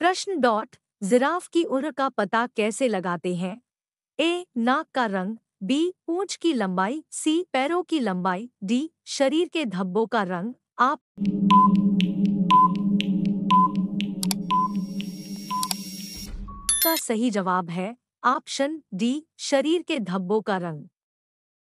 प्रश्न dot giraffe की उम्र का पता कैसे लगाते हैं ए नाक का रंग बी पूंछ की लंबाई सी पैरों की लंबाई डी शरीर के धब्बों का रंग आप का सही जवाब है ऑप्शन डी शरीर के धब्बों का रंग